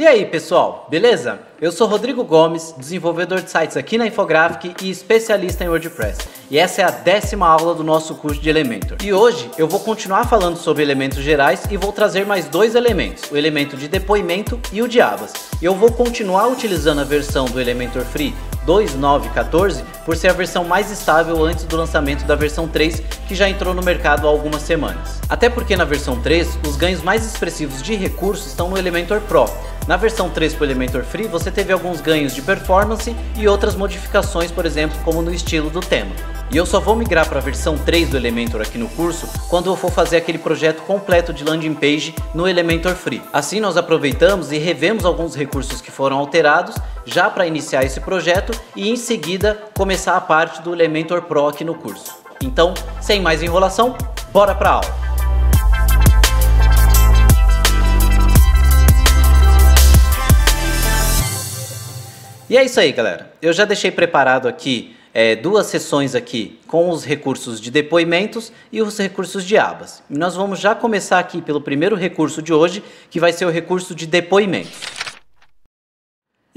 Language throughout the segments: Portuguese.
E aí, pessoal, beleza? Eu sou Rodrigo Gomes, desenvolvedor de sites aqui na Infographic e especialista em WordPress. E essa é a décima aula do nosso curso de Elementor. E hoje eu vou continuar falando sobre elementos gerais e vou trazer mais dois elementos, o elemento de depoimento e o de abas. E eu vou continuar utilizando a versão do Elementor Free 2.9.14 por ser a versão mais estável antes do lançamento da versão 3, que já entrou no mercado há algumas semanas. Até porque na versão 3, os ganhos mais expressivos de recursos estão no Elementor Pro, na versão 3 para o Elementor Free, você teve alguns ganhos de performance e outras modificações, por exemplo, como no estilo do tema. E eu só vou migrar para a versão 3 do Elementor aqui no curso quando eu for fazer aquele projeto completo de landing page no Elementor Free. Assim nós aproveitamos e revemos alguns recursos que foram alterados já para iniciar esse projeto e em seguida começar a parte do Elementor Pro aqui no curso. Então, sem mais enrolação, bora para a aula! E é isso aí, galera. Eu já deixei preparado aqui é, duas sessões aqui com os recursos de depoimentos e os recursos de abas. E nós vamos já começar aqui pelo primeiro recurso de hoje, que vai ser o recurso de depoimentos.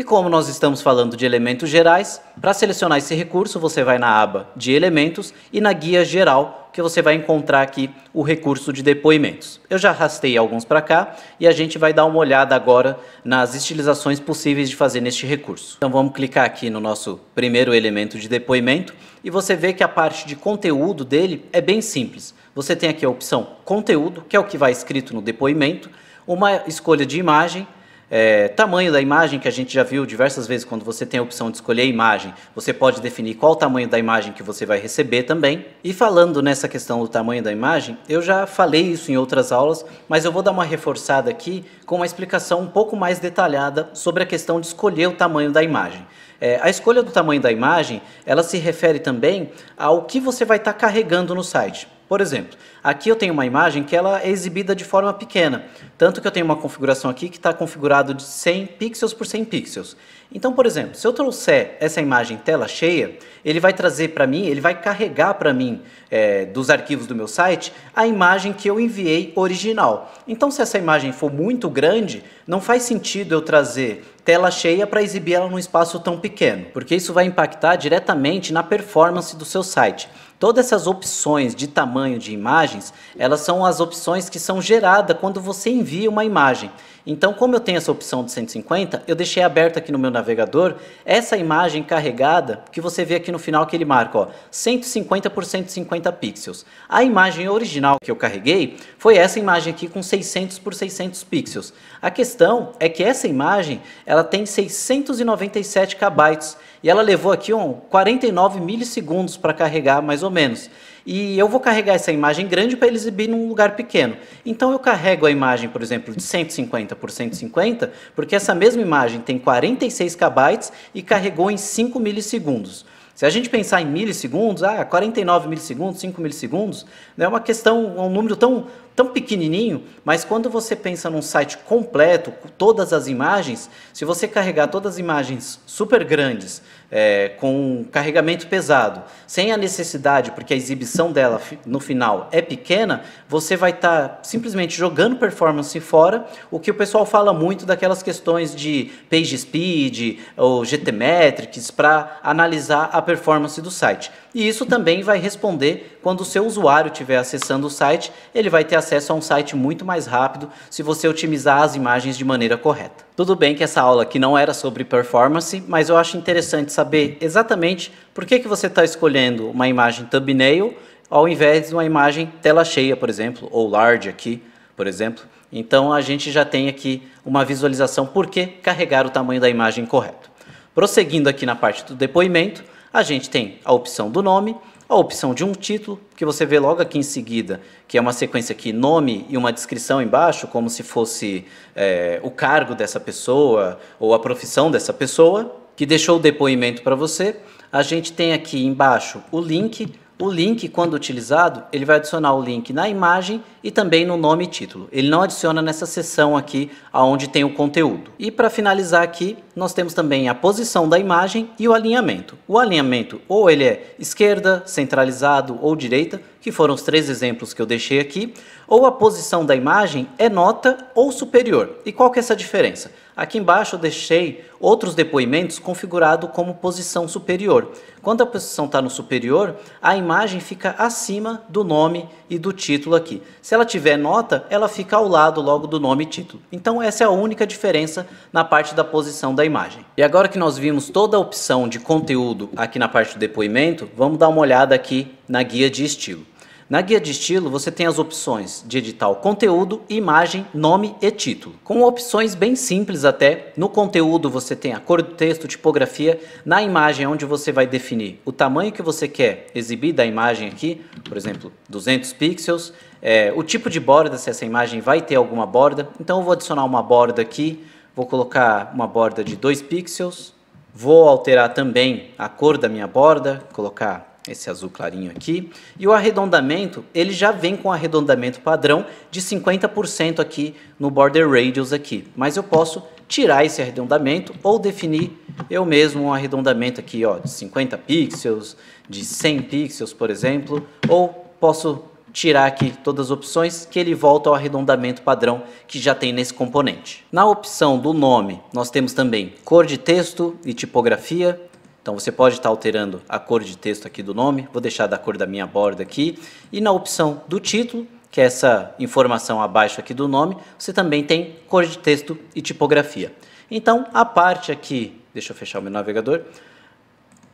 E como nós estamos falando de elementos gerais, para selecionar esse recurso, você vai na aba de elementos e na guia geral, que você vai encontrar aqui o recurso de depoimentos. Eu já arrastei alguns para cá e a gente vai dar uma olhada agora nas estilizações possíveis de fazer neste recurso. Então vamos clicar aqui no nosso primeiro elemento de depoimento e você vê que a parte de conteúdo dele é bem simples. Você tem aqui a opção conteúdo, que é o que vai escrito no depoimento, uma escolha de imagem é, tamanho da imagem, que a gente já viu diversas vezes, quando você tem a opção de escolher a imagem, você pode definir qual o tamanho da imagem que você vai receber também. E falando nessa questão do tamanho da imagem, eu já falei isso em outras aulas, mas eu vou dar uma reforçada aqui com uma explicação um pouco mais detalhada sobre a questão de escolher o tamanho da imagem. É, a escolha do tamanho da imagem, ela se refere também ao que você vai estar tá carregando no site. Por exemplo, aqui eu tenho uma imagem que ela é exibida de forma pequena, tanto que eu tenho uma configuração aqui que está configurado de 100 pixels por 100 pixels. Então, por exemplo, se eu trouxer essa imagem tela cheia, ele vai trazer para mim, ele vai carregar para mim é, dos arquivos do meu site a imagem que eu enviei original. Então, se essa imagem for muito grande, não faz sentido eu trazer tela cheia para exibir ela num espaço tão pequeno, porque isso vai impactar diretamente na performance do seu site. Todas essas opções de tamanho de imagens, elas são as opções que são geradas quando você envia uma imagem. Então, como eu tenho essa opção de 150, eu deixei aberto aqui no meu navegador essa imagem carregada que você vê aqui no final que ele marca, ó, 150 por 150 pixels. A imagem original que eu carreguei foi essa imagem aqui com 600 por 600 pixels. A questão é que essa imagem, ela tem 697 KB e ela levou aqui um 49 milissegundos para carregar mais ou menos e eu vou carregar essa imagem grande para ele exibir num lugar pequeno. Então eu carrego a imagem, por exemplo, de 150 por 150, porque essa mesma imagem tem 46 KB e carregou em 5 milissegundos. Se a gente pensar em milissegundos, ah, 49 milissegundos, 5 milissegundos, né, é né, uma questão, é um número tão tão pequenininho, mas quando você pensa num site completo, com todas as imagens, se você carregar todas as imagens super grandes, é, com um carregamento pesado, sem a necessidade, porque a exibição dela no final é pequena, você vai estar tá simplesmente jogando performance fora, o que o pessoal fala muito daquelas questões de page speed ou GT metrics para analisar a performance do site. E isso também vai responder quando o seu usuário estiver acessando o site, ele vai ter acesso a um site muito mais rápido se você otimizar as imagens de maneira correta. Tudo bem que essa aula aqui não era sobre performance, mas eu acho interessante saber exatamente por que, que você está escolhendo uma imagem thumbnail ao invés de uma imagem tela cheia, por exemplo, ou large aqui, por exemplo. Então a gente já tem aqui uma visualização por que carregar o tamanho da imagem correto. Prosseguindo aqui na parte do depoimento, a gente tem a opção do nome, a opção de um título, que você vê logo aqui em seguida, que é uma sequência aqui, nome e uma descrição embaixo, como se fosse é, o cargo dessa pessoa ou a profissão dessa pessoa, que deixou o depoimento para você. A gente tem aqui embaixo o link o link, quando utilizado, ele vai adicionar o link na imagem e também no nome e título. Ele não adiciona nessa seção aqui aonde tem o conteúdo. E para finalizar aqui, nós temos também a posição da imagem e o alinhamento. O alinhamento ou ele é esquerda, centralizado ou direita, que foram os três exemplos que eu deixei aqui, ou a posição da imagem é nota ou superior. E qual que é essa diferença? Aqui embaixo eu deixei outros depoimentos configurado como posição superior. Quando a posição está no superior, a imagem fica acima do nome e do título aqui. Se ela tiver nota, ela fica ao lado logo do nome e título. Então essa é a única diferença na parte da posição da imagem. E agora que nós vimos toda a opção de conteúdo aqui na parte do depoimento, vamos dar uma olhada aqui na guia de estilo. Na guia de estilo, você tem as opções de editar o conteúdo, imagem, nome e título, com opções bem simples até. No conteúdo, você tem a cor do texto, tipografia. Na imagem, é onde você vai definir o tamanho que você quer exibir da imagem aqui, por exemplo, 200 pixels. É, o tipo de borda, se essa imagem vai ter alguma borda. Então, eu vou adicionar uma borda aqui, vou colocar uma borda de 2 pixels. Vou alterar também a cor da minha borda, colocar esse azul clarinho aqui. E o arredondamento, ele já vem com arredondamento padrão de 50% aqui no border radius aqui. Mas eu posso tirar esse arredondamento ou definir eu mesmo um arredondamento aqui ó, de 50 pixels, de 100 pixels, por exemplo, ou posso tirar aqui todas as opções que ele volta ao arredondamento padrão que já tem nesse componente. Na opção do nome, nós temos também cor de texto e tipografia, então você pode estar alterando a cor de texto aqui do nome, vou deixar da cor da minha borda aqui, e na opção do título, que é essa informação abaixo aqui do nome, você também tem cor de texto e tipografia. Então a parte aqui, deixa eu fechar o meu navegador,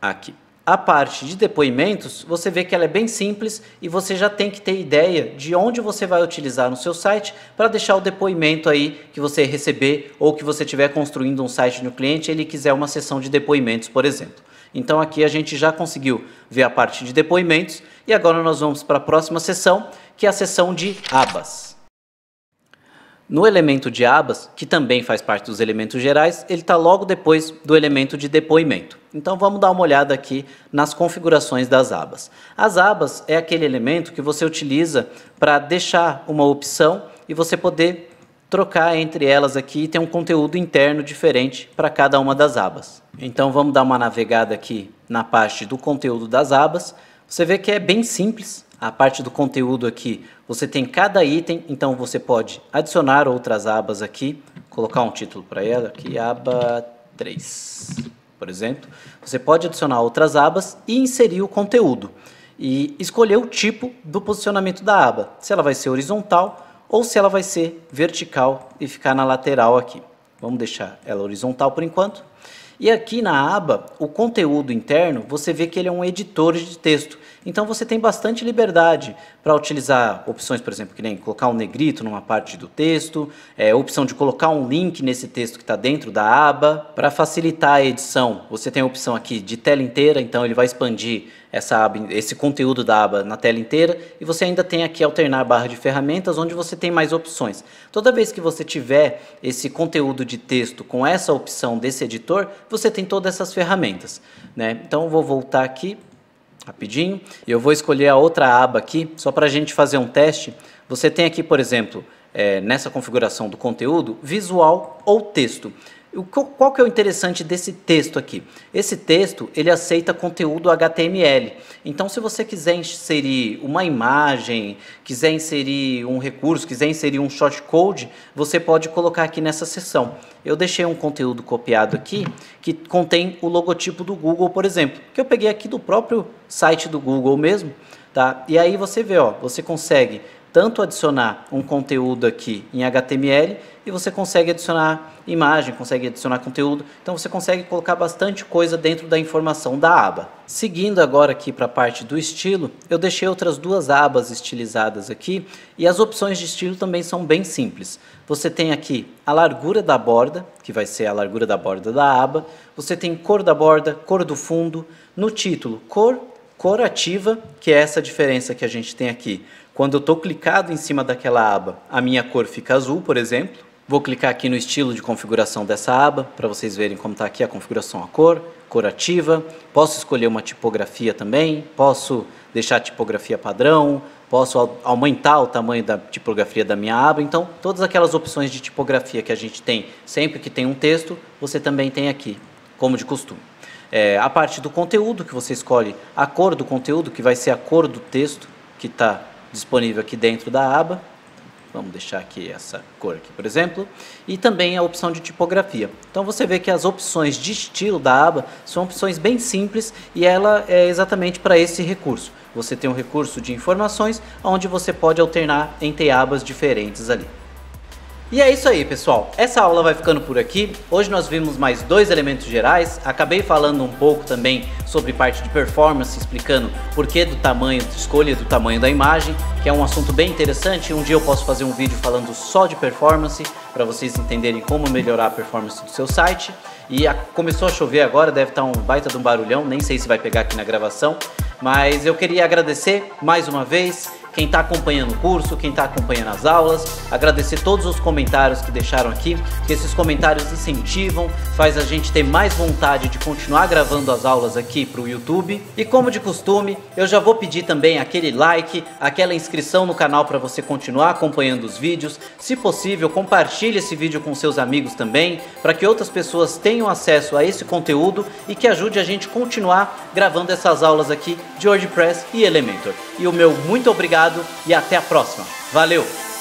aqui. A parte de depoimentos, você vê que ela é bem simples e você já tem que ter ideia de onde você vai utilizar no seu site para deixar o depoimento aí que você receber ou que você estiver construindo um site no cliente, ele quiser uma sessão de depoimentos, por exemplo. Então aqui a gente já conseguiu ver a parte de depoimentos e agora nós vamos para a próxima sessão, que é a sessão de abas. No elemento de abas, que também faz parte dos elementos gerais, ele está logo depois do elemento de depoimento. Então vamos dar uma olhada aqui nas configurações das abas. As abas é aquele elemento que você utiliza para deixar uma opção e você poder trocar entre elas aqui e ter um conteúdo interno diferente para cada uma das abas. Então vamos dar uma navegada aqui na parte do conteúdo das abas. Você vê que é bem simples, a parte do conteúdo aqui, você tem cada item, então você pode adicionar outras abas aqui, colocar um título para ela, aqui, aba 3, por exemplo. Você pode adicionar outras abas e inserir o conteúdo. E escolher o tipo do posicionamento da aba, se ela vai ser horizontal ou se ela vai ser vertical e ficar na lateral aqui. Vamos deixar ela horizontal por enquanto. E aqui na aba, o conteúdo interno, você vê que ele é um editor de texto. Então você tem bastante liberdade para utilizar opções, por exemplo, que nem colocar um negrito numa parte do texto, é, opção de colocar um link nesse texto que está dentro da aba. Para facilitar a edição, você tem a opção aqui de tela inteira, então ele vai expandir essa aba, esse conteúdo da aba na tela inteira e você ainda tem aqui alternar barra de ferramentas onde você tem mais opções. Toda vez que você tiver esse conteúdo de texto com essa opção desse editor, você tem todas essas ferramentas. Né? Então vou voltar aqui rapidinho e eu vou escolher a outra aba aqui só para a gente fazer um teste. Você tem aqui, por exemplo, é, nessa configuração do conteúdo, visual ou texto. O, qual que é o interessante desse texto aqui? Esse texto, ele aceita conteúdo HTML. Então, se você quiser inserir uma imagem, quiser inserir um recurso, quiser inserir um shortcode, você pode colocar aqui nessa seção. Eu deixei um conteúdo copiado aqui que contém o logotipo do Google, por exemplo, que eu peguei aqui do próprio site do Google mesmo, tá? E aí você vê, ó, você consegue tanto adicionar um conteúdo aqui em HTML e você consegue adicionar imagem, consegue adicionar conteúdo. Então você consegue colocar bastante coisa dentro da informação da aba. Seguindo agora aqui para a parte do estilo, eu deixei outras duas abas estilizadas aqui e as opções de estilo também são bem simples. Você tem aqui a largura da borda, que vai ser a largura da borda da aba. Você tem cor da borda, cor do fundo, no título, cor, cor ativa, que é essa diferença que a gente tem aqui quando eu estou clicado em cima daquela aba, a minha cor fica azul, por exemplo. Vou clicar aqui no estilo de configuração dessa aba, para vocês verem como está aqui a configuração a cor, cor ativa. Posso escolher uma tipografia também, posso deixar a tipografia padrão, posso aumentar o tamanho da tipografia da minha aba. Então, todas aquelas opções de tipografia que a gente tem sempre que tem um texto, você também tem aqui, como de costume. É, a parte do conteúdo que você escolhe, a cor do conteúdo, que vai ser a cor do texto que está disponível aqui dentro da aba. Vamos deixar aqui essa cor aqui, por exemplo. E também a opção de tipografia. Então você vê que as opções de estilo da aba são opções bem simples e ela é exatamente para esse recurso. Você tem um recurso de informações onde você pode alternar entre abas diferentes ali. E é isso aí, pessoal. Essa aula vai ficando por aqui. Hoje nós vimos mais dois elementos gerais. Acabei falando um pouco também sobre parte de performance, explicando por que do tamanho, escolha do tamanho da imagem, que é um assunto bem interessante. Um dia eu posso fazer um vídeo falando só de performance, para vocês entenderem como melhorar a performance do seu site. E a, começou a chover agora, deve estar tá um baita de um barulhão, nem sei se vai pegar aqui na gravação. Mas eu queria agradecer mais uma vez quem está acompanhando o curso, quem está acompanhando as aulas, agradecer todos os comentários que deixaram aqui, que esses comentários incentivam, faz a gente ter mais vontade de continuar gravando as aulas aqui para o YouTube. E como de costume, eu já vou pedir também aquele like, aquela inscrição no canal para você continuar acompanhando os vídeos. Se possível, compartilhe esse vídeo com seus amigos também, para que outras pessoas tenham acesso a esse conteúdo e que ajude a gente continuar gravando essas aulas aqui de WordPress e Elementor. E o meu muito obrigado obrigado e até a próxima. Valeu!